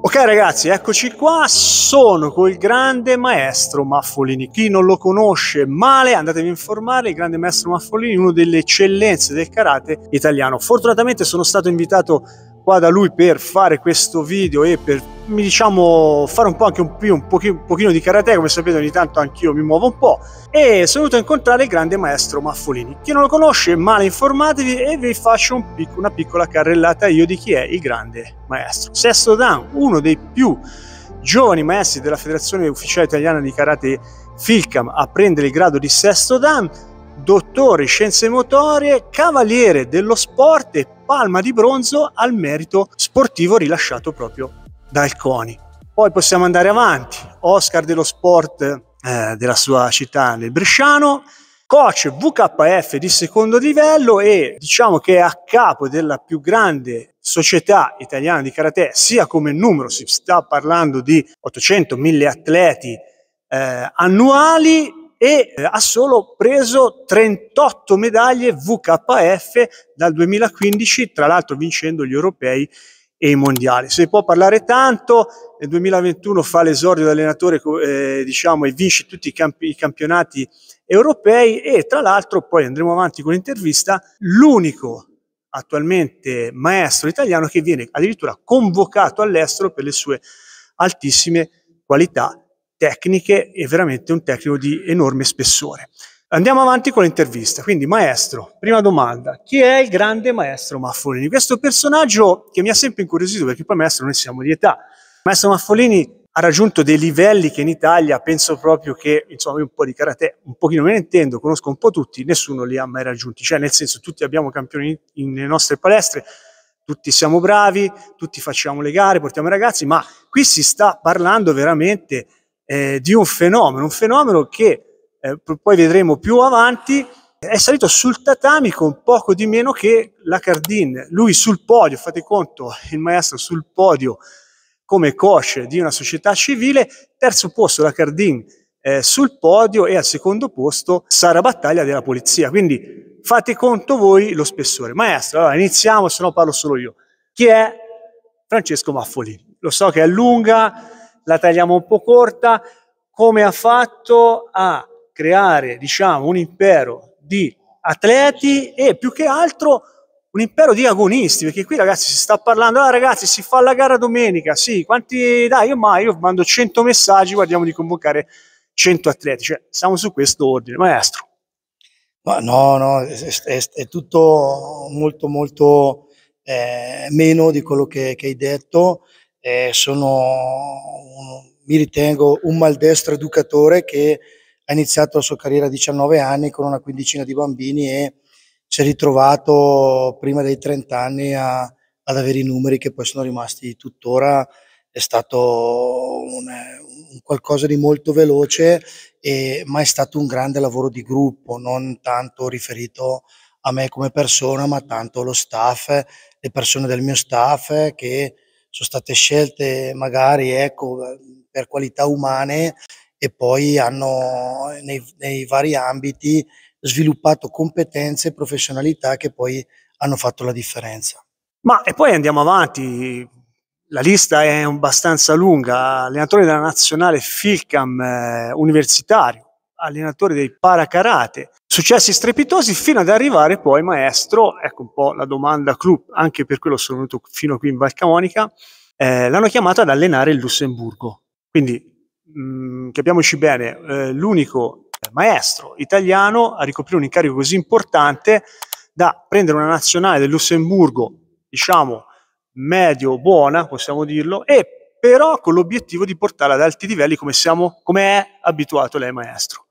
Ok ragazzi, eccoci qua, sono col grande maestro Maffolini. Chi non lo conosce male, andatevi a informare, il grande maestro Maffolini uno delle eccellenze del karate italiano. Fortunatamente sono stato invitato qua da lui per fare questo video e per mi diciamo fare un po' anche un, un, pochino, un pochino di karate come sapete ogni tanto anch'io mi muovo un po' e sono venuto a incontrare il grande maestro Maffolini chi non lo conosce male informatevi e vi faccio un pic- una piccola carrellata io di chi è il grande maestro Sesto Dan uno dei più giovani maestri della federazione ufficiale italiana di karate Filcam a prendere il grado di Sesto Dan dottore in scienze motorie cavaliere dello sport e palma di bronzo al merito sportivo rilasciato proprio dal CONI. Poi possiamo andare avanti, Oscar dello sport eh, della sua città nel Bresciano, coach VKF di secondo livello e diciamo che è a capo della più grande società italiana di karate, sia come numero, si sta parlando di 800-1000 atleti eh, annuali, e eh, ha solo preso 38 medaglie VKF dal 2015, tra l'altro vincendo gli europei e i mondiali. Se ne può parlare tanto, nel 2021 fa l'esordio da allenatore eh, diciamo, e vince tutti i, camp i, campionati europei e tra l'altro poi andremo avanti con l'intervista, l'unico attualmente maestro italiano che viene addirittura convocato all'estero per le sue altissime qualità tecniche e veramente un tecnico di enorme spessore. Andiamo avanti con l'intervista, quindi maestro, prima domanda, chi è il grande maestro Maffolini? Questo personaggio che mi ha sempre incuriosito perché poi maestro noi siamo di età, maestro Maffolini ha raggiunto dei livelli che in Italia penso proprio che, insomma, io un po' di karate, un pochino me ne intendo, conosco un po' tutti, nessuno li ha mai raggiunti, cioè nel senso tutti abbiamo campioni nelle nostre palestre, tutti siamo bravi, tutti facciamo le gare, portiamo i ragazzi, ma qui si sta parlando veramente eh, di un fenomeno, un fenomeno che eh, poi vedremo più avanti, è salito sul tatami con poco di meno che la Cardin. Lui sul podio, fate conto, il maestro sul podio come coach di una società civile, terzo posto la Cardin eh, sul podio e al secondo posto Sara Battaglia della Polizia. Quindi fate conto voi lo spessore. Maestro, allora iniziamo, se no parlo solo io. Chi è Francesco Maffolini? Lo so che è lunga, la tagliamo un po' corta, come ha fatto a creare diciamo, un impero di atleti e più che altro un impero di agonisti, perché qui ragazzi si sta parlando, ah ragazzi si fa la gara domenica, sì, quanti, dai, io, ma io mando 100 messaggi, guardiamo di convocare 100 atleti, cioè siamo su questo ordine, maestro. Ma no, no, è, è, è tutto molto molto eh, meno di quello che, che hai detto, eh, sono, mi ritengo un maldestro educatore che ha iniziato la sua carriera a 19 anni con una quindicina di bambini e si è ritrovato prima dei 30 anni a, ad avere i numeri che poi sono rimasti tuttora. È stato un, un qualcosa di molto veloce, e, ma è stato un grande lavoro di gruppo, non tanto riferito a me come persona, ma tanto allo staff, le persone del mio staff che sono state scelte magari ecco, per qualità umane e poi hanno nei, nei vari ambiti sviluppato competenze e professionalità che poi hanno fatto la differenza. Ma e poi andiamo avanti, la lista è abbastanza lunga, allenatore della nazionale Filcam eh, universitario, allenatore dei paracarate, successi strepitosi fino ad arrivare poi maestro, ecco un po' la domanda club, anche per quello sono venuto fino qui in Valcamonica, eh, l'hanno chiamato ad allenare il Lussemburgo. Quindi mh, mm, capiamoci bene, eh, l'unico maestro italiano a ricoprire un incarico così importante da prendere una nazionale del Lussemburgo, diciamo medio buona, possiamo dirlo, e però con l'obiettivo di portarla ad alti livelli come, siamo, come è abituato lei maestro.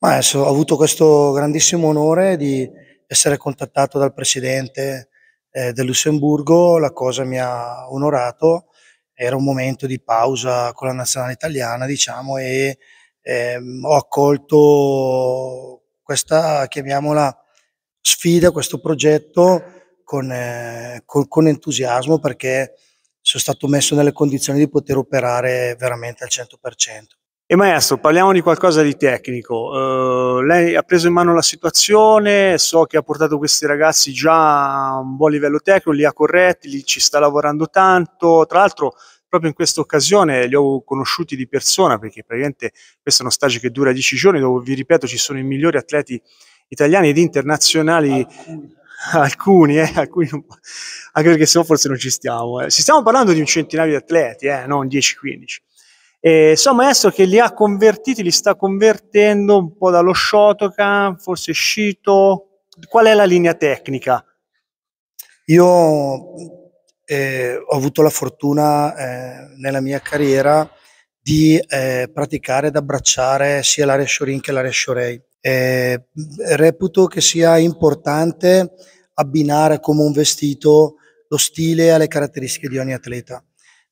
Ma adesso, ho avuto questo grandissimo onore di essere contattato dal presidente eh, del Lussemburgo, la cosa mi ha onorato, era un momento di pausa con la nazionale italiana, diciamo, e ehm, ho accolto questa, chiamiamola, sfida, questo progetto con, eh, con, con entusiasmo perché sono stato messo nelle condizioni di poter operare veramente al 100%. E maestro, parliamo di qualcosa di tecnico. Uh, lei ha preso in mano la situazione, so che ha portato questi ragazzi già a un buon livello tecnico, li ha corretti, li ci sta lavorando tanto. Tra l'altro, proprio in questa occasione li ho conosciuti di persona, perché praticamente questo è uno stage che dura dieci giorni, dove vi ripeto ci sono i migliori atleti italiani ed internazionali. Alcuni, eh, alcuni anche perché sennò forse non ci stiamo. Eh. Ci stiamo parlando di un centinaio di atleti, eh, non 10-15. E so maestro che li ha convertiti, li sta convertendo un po' dallo Shotokan, forse Shito. Qual è la linea tecnica? Io eh, ho avuto la fortuna eh, nella mia carriera di eh, praticare ed abbracciare sia l'area Shorin che l'area Shorei. Eh, reputo che sia importante abbinare come un vestito lo stile alle caratteristiche di ogni atleta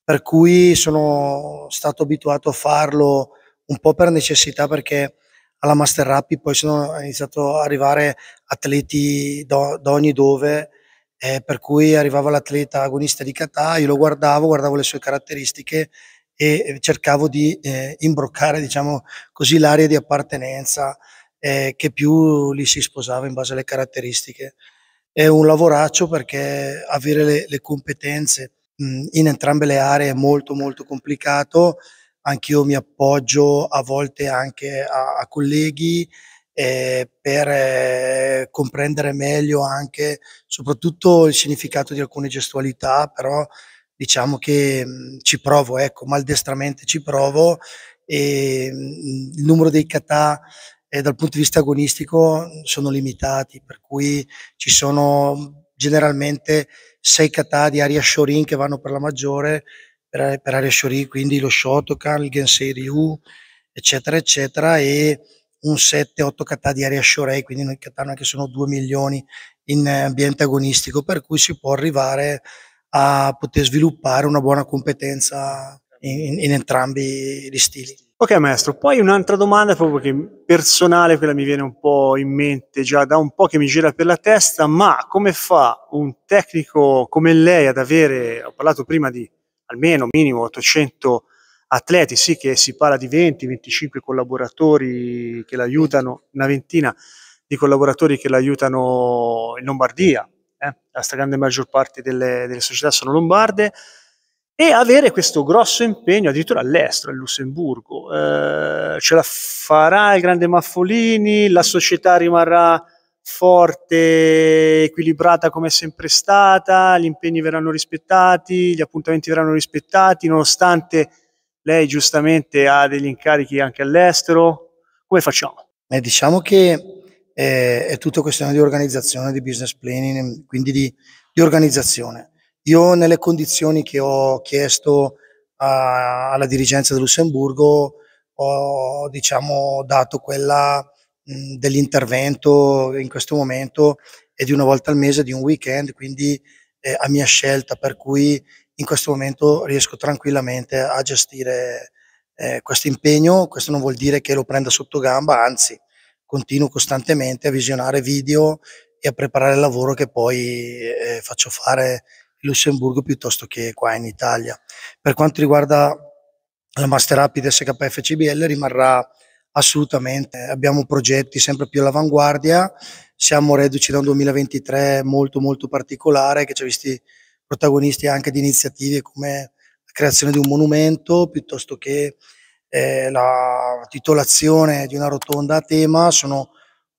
per cui sono stato abituato a farlo un po' per necessità perché alla Master Rappi poi sono iniziato ad arrivare atleti da ogni dove eh, per cui arrivava l'atleta agonista di Catà, io lo guardavo, guardavo le sue caratteristiche e cercavo di eh, imbroccare diciamo così l'area di appartenenza eh, che più li si sposava in base alle caratteristiche. È un lavoraccio perché avere le, le competenze Mhmm, in entrambe le aree è molto molto complicato, anch'io mi appoggio a volte anche a, a colleghi eh, per eh, comprendere meglio anche soprattutto il significato di alcune gestualità, però diciamo che mh, mhmm, ci provo, ecco, maldestramente ci provo e mh, mhmm, il numero dei catà eh, dal punto di vista agonistico sono limitati, per cui ci sono generalmente 6 katà di aria Shorin che vanno per la maggiore, per, per aria Shorin quindi lo Shotokan, il Gensei Ryu, eccetera, eccetera, e un 7-8 katà di aria Shorei, quindi noi katana che sono 2 milioni in eh, ambiente agonistico, per cui si può arrivare a poter sviluppare una buona competenza in, in entrambi gli stili. Ok maestro, poi un'altra domanda proprio che personale, quella mi viene un po' in mente già da un po' che mi gira per la testa, ma come fa un tecnico come lei ad avere, ho parlato prima di almeno minimo 800 atleti, sì che si parla di 20-25 collaboratori che l'aiutano, una ventina di collaboratori che l'aiutano in Lombardia, eh? la stragrande maggior parte delle, delle società sono lombarde, e avere questo grosso impegno addirittura all'estero, al Lussemburgo. Eh, ce la farà il grande Maffolini, la società rimarrà forte, equilibrata come è sempre stata, gli impegni verranno rispettati, gli appuntamenti verranno rispettati, nonostante lei giustamente ha degli incarichi anche all'estero. Come facciamo? Beh, diciamo che eh, è tutto questione di organizzazione, di business planning, quindi di, di organizzazione io nelle condizioni che ho chiesto a, alla dirigenza del Lussemburgo ho diciamo, dato quella dell'intervento in questo momento e di una volta al mese, di un weekend, quindi eh, a mia scelta, per cui in questo momento riesco tranquillamente a gestire eh, questo impegno, questo non vuol dire che lo prenda sotto gamba, anzi continuo costantemente a visionare video e a preparare il lavoro che poi eh, faccio fare Lussemburgo piuttosto che qua in Italia. Per quanto riguarda la Master Rapid SKF CBL rimarrà assolutamente, abbiamo progetti sempre più all'avanguardia, siamo reduci da un 2023 molto molto particolare che ci ha visti protagonisti anche di iniziative come la creazione di un monumento piuttosto che eh, la titolazione di una rotonda a tema, sono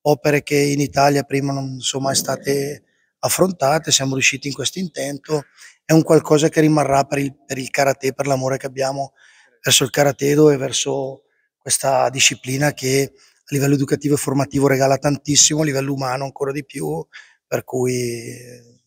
opere che in Italia prima non sono mai state affrontate, siamo riusciti in questo intento, è un qualcosa che rimarrà per il, per il karate, per l'amore che abbiamo verso il karatedo e verso questa disciplina che a livello educativo e formativo regala tantissimo, a livello umano ancora di più, per cui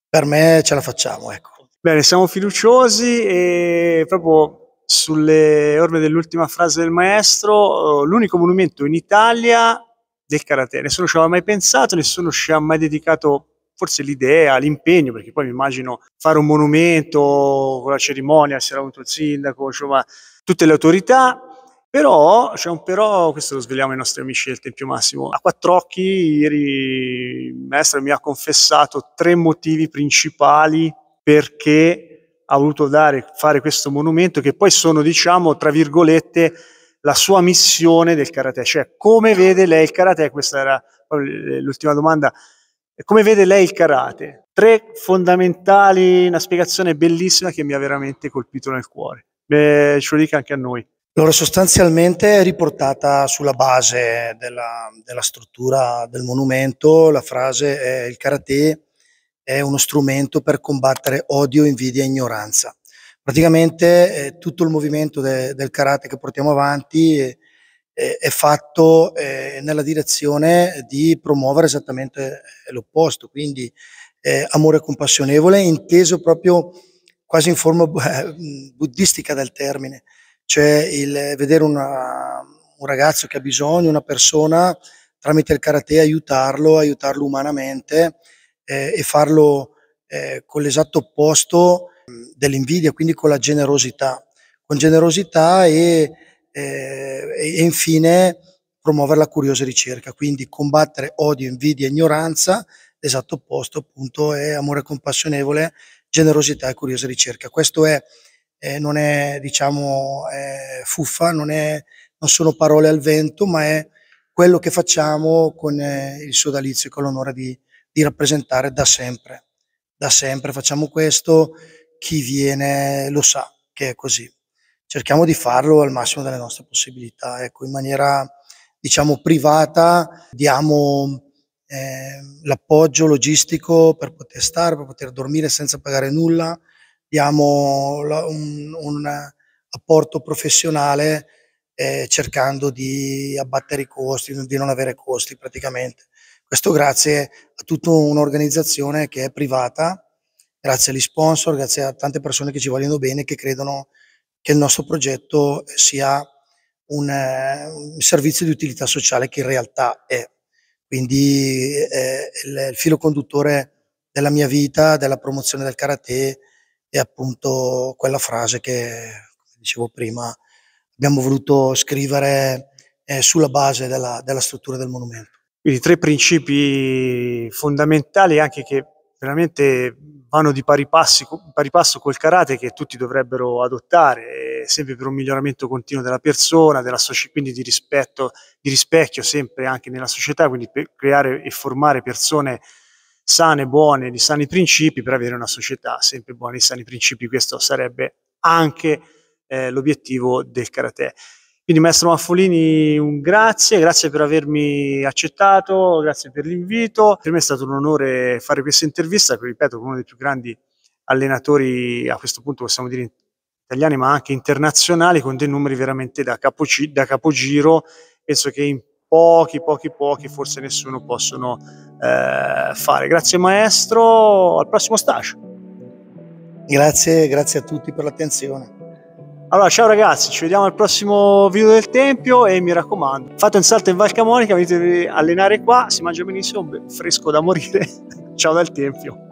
per me ce la facciamo. Ecco. Bene, siamo fiduciosi e proprio sulle orme dell'ultima frase del maestro, eh, l'unico monumento in Italia del karate, nessuno ci aveva mai pensato, nessuno ci ha mai dedicato forse l'idea, l'impegno, perché poi mi immagino fare un monumento con la cerimonia, sarà avuto il sindaco, insomma, tutte le autorità, però cioè un però, questo lo svegliamo ai nostri amici del Tempio Massimo. A quattro occhi ieri il maestro mi ha confessato tre motivi principali perché ha voluto dare, fare questo monumento che poi sono, diciamo, tra virgolette, la sua missione del karate, cioè come vede lei il karate, questa era l'ultima domanda e come vede lei il karate? Tre fondamentali, una spiegazione bellissima che mi ha veramente colpito nel cuore. Beh, ce lo dica anche a noi. Allora, sostanzialmente è riportata sulla base della, della struttura del monumento, la frase è il karate è uno strumento per combattere odio, invidia e ignoranza. Praticamente eh, tutto il movimento de, del karate che portiamo avanti eh, eh, è fatto eh, nella direzione di promuovere esattamente eh, l'opposto, quindi eh, amore compassionevole inteso proprio quasi in forma eh, buddistica del termine, cioè il vedere una, un ragazzo che ha bisogno, una persona, tramite il karate aiutarlo, aiutarlo umanamente eh, e farlo eh, con l'esatto opposto mm, dell'invidia, quindi con la generosità, con generosità e eh, e infine promuovere la curiosa ricerca, quindi combattere odio, invidia, e ignoranza, l'esatto opposto appunto è amore compassionevole, generosità e curiosa ricerca. Questo è, eh, non è diciamo è eh, fuffa, non, è, non, sono parole al vento, ma è quello che facciamo con eh, il sodalizio e con l'onore di, di rappresentare da sempre. Da sempre facciamo questo, chi viene lo sa che è così cerchiamo di farlo al massimo delle nostre possibilità, ecco, in maniera diciamo privata, diamo eh, l'appoggio logistico per poter stare, per poter dormire senza pagare nulla, diamo la, un, un, apporto professionale eh, cercando di abbattere i costi, di non avere costi praticamente. Questo grazie a tutta un'organizzazione che è privata, grazie agli sponsor, grazie a tante persone che ci vogliono bene, che credono che il nostro progetto sia un, eh, un servizio di utilità sociale che in realtà è. Quindi eh, il, il filo conduttore della mia vita, della promozione del karate, è appunto quella frase che, come dicevo prima, abbiamo voluto scrivere eh, sulla base della, della, struttura del monumento. Quindi tre principi fondamentali anche che veramente vanno di pari, passi, pari passo col karate che tutti dovrebbero adottare, sempre per un miglioramento continuo della persona, della soci- quindi di, rispetto, di rispecchio sempre anche nella società, quindi per creare e formare persone sane, buone, di sani principi per avere una società sempre buona di sani principi. Questo sarebbe anche eh, l'obiettivo del karate. Quindi maestro Maffolini, un grazie, grazie per avermi accettato, grazie per l'invito. Per me è stato un onore fare questa intervista, ripeto, con uno dei più grandi allenatori, a questo punto possiamo dire italiani, ma anche internazionali, con dei numeri veramente da, capoci, da capogiro. Penso che in pochi, pochi, pochi, forse nessuno possono eh, fare. Grazie maestro, al prossimo stage. Grazie, grazie a tutti per l'attenzione. Allora, ciao ragazzi, ci vediamo al prossimo video del Tempio e mi raccomando, fate un salto in Val Camonica, venitevi a allenare qua, si mangia benissimo, fresco da morire. ciao dal Tempio.